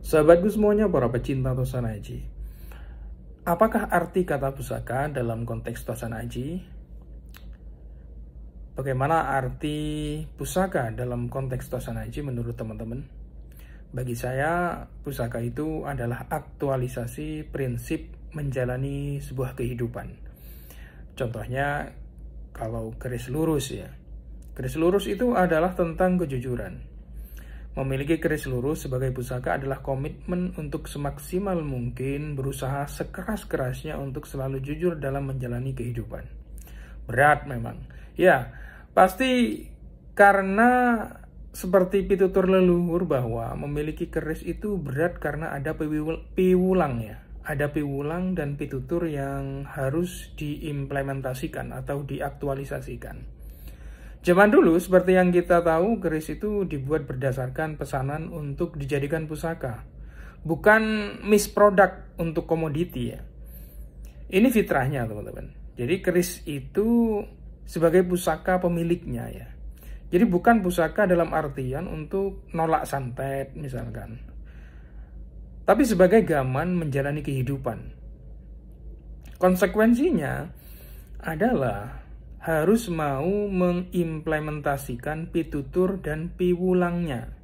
Sahabatku semuanya para pecinta Tosan Haji. Apakah arti kata pusaka dalam konteks Tosan Haji? Bagaimana arti pusaka dalam konteks Tosan Haji menurut teman-teman? Bagi saya, pusaka itu adalah aktualisasi prinsip menjalani sebuah kehidupan. Contohnya, kalau keris lurus ya. Keris lurus itu adalah tentang kejujuran. Memiliki keris lurus sebagai pusaka adalah komitmen untuk semaksimal mungkin berusaha sekeras-kerasnya untuk selalu jujur dalam menjalani kehidupan. Berat memang. Ya, pasti karena seperti pitutur leluhur bahwa memiliki keris itu berat karena ada piwulangnya. Ada piwulang dan pitutur yang harus diimplementasikan atau diaktualisasikan. Zaman dulu, seperti yang kita tahu, keris itu dibuat berdasarkan pesanan untuk dijadikan pusaka, bukan misproduk untuk komoditi ya. Ini fitrahnya teman-teman. Jadi keris itu sebagai pusaka pemiliknya ya. Jadi bukan pusaka dalam artian untuk nolak santet misalkan. Tapi sebagai gaman menjalani kehidupan. Konsekuensinya adalah harus mau mengimplementasikan pitutur dan piwulangnya.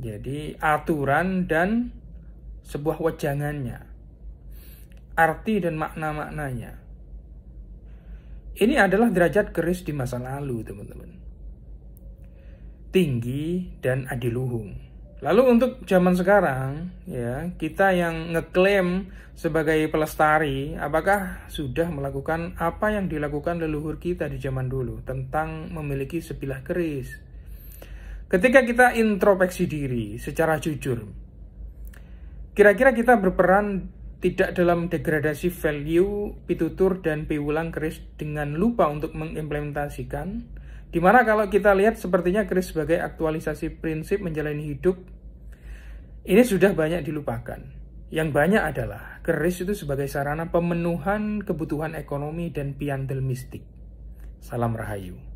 Jadi aturan dan sebuah wejangannya. Arti dan makna-maknanya. Ini adalah derajat keris di masa lalu, teman-teman. Tinggi dan adiluhung. Lalu untuk zaman sekarang, ya kita yang ngeklaim sebagai pelestari, apakah sudah melakukan apa yang dilakukan leluhur kita di zaman dulu tentang memiliki sebilah keris? Ketika kita introspeksi diri secara jujur, kira-kira kita berperan tidak dalam degradasi value pitutur dan piwulang keris dengan lupa untuk mengimplementasikan Dimana kalau kita lihat sepertinya Kris sebagai aktualisasi prinsip menjalani hidup, ini sudah banyak dilupakan. Yang banyak adalah keris itu sebagai sarana pemenuhan kebutuhan ekonomi dan piandel mistik. Salam Rahayu.